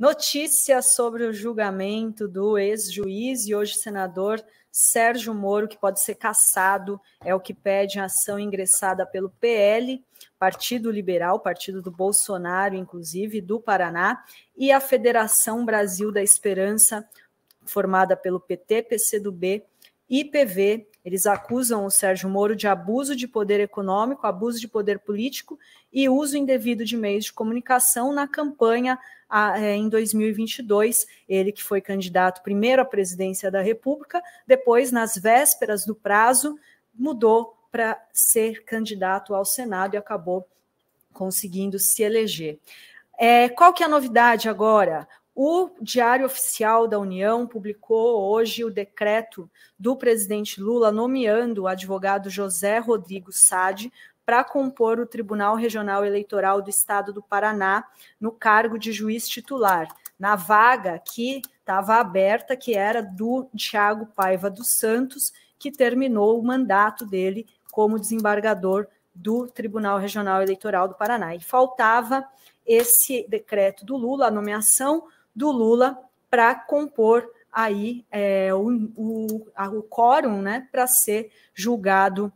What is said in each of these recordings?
Notícias sobre o julgamento do ex-juiz e hoje senador Sérgio Moro, que pode ser cassado, é o que pede a ação ingressada pelo PL, Partido Liberal, Partido do Bolsonaro, inclusive, do Paraná, e a Federação Brasil da Esperança, formada pelo PT, PCdoB, IPV eles acusam o Sérgio Moro de abuso de poder econômico, abuso de poder político e uso indevido de meios de comunicação na campanha ah, é, em 2022. Ele que foi candidato primeiro à presidência da República, depois, nas vésperas do prazo, mudou para ser candidato ao Senado e acabou conseguindo se eleger. É, qual que é a novidade agora? O Diário Oficial da União publicou hoje o decreto do presidente Lula nomeando o advogado José Rodrigo Sade para compor o Tribunal Regional Eleitoral do Estado do Paraná no cargo de juiz titular, na vaga que estava aberta, que era do Tiago Paiva dos Santos, que terminou o mandato dele como desembargador do Tribunal Regional Eleitoral do Paraná. E faltava esse decreto do Lula, a nomeação do Lula para compor aí é, o, o, o quórum né, para ser julgado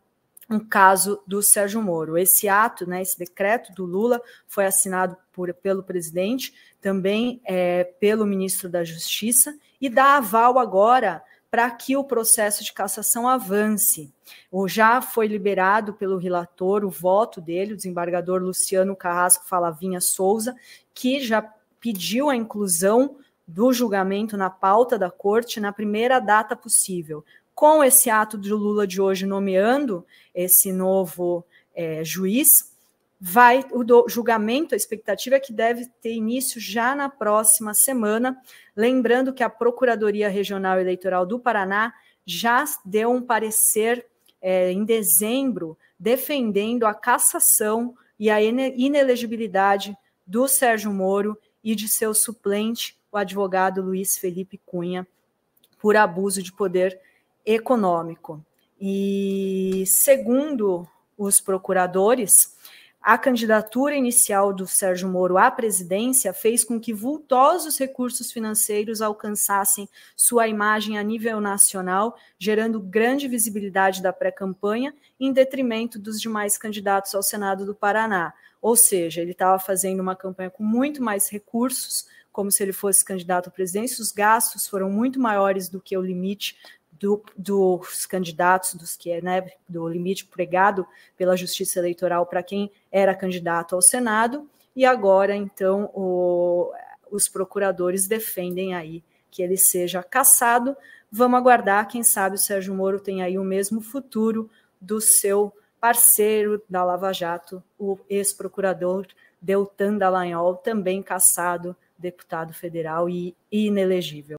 um caso do Sérgio Moro. Esse ato, né, esse decreto do Lula foi assinado por, pelo presidente, também é, pelo ministro da Justiça, e dá aval agora para que o processo de cassação avance. Ou já foi liberado pelo relator o voto dele, o desembargador Luciano Carrasco Falavinha Souza, que já pediu a inclusão do julgamento na pauta da corte na primeira data possível. Com esse ato do Lula de hoje nomeando esse novo é, juiz, vai o do, julgamento, a expectativa é que deve ter início já na próxima semana. Lembrando que a Procuradoria Regional Eleitoral do Paraná já deu um parecer é, em dezembro defendendo a cassação e a inelegibilidade do Sérgio Moro e de seu suplente, o advogado Luiz Felipe Cunha, por abuso de poder econômico. E segundo os procuradores, a candidatura inicial do Sérgio Moro à presidência fez com que vultosos recursos financeiros alcançassem sua imagem a nível nacional, gerando grande visibilidade da pré-campanha, em detrimento dos demais candidatos ao Senado do Paraná. Ou seja, ele estava fazendo uma campanha com muito mais recursos, como se ele fosse candidato à presidência, os gastos foram muito maiores do que o limite do, dos candidatos, dos que é, né, do limite pregado pela Justiça Eleitoral para quem era candidato ao Senado, e agora, então, o, os procuradores defendem aí que ele seja cassado. Vamos aguardar, quem sabe o Sérgio Moro tem aí o mesmo futuro do seu parceiro da Lava Jato, o ex-procurador Deltan Dallagnol, também cassado, deputado federal e inelegível.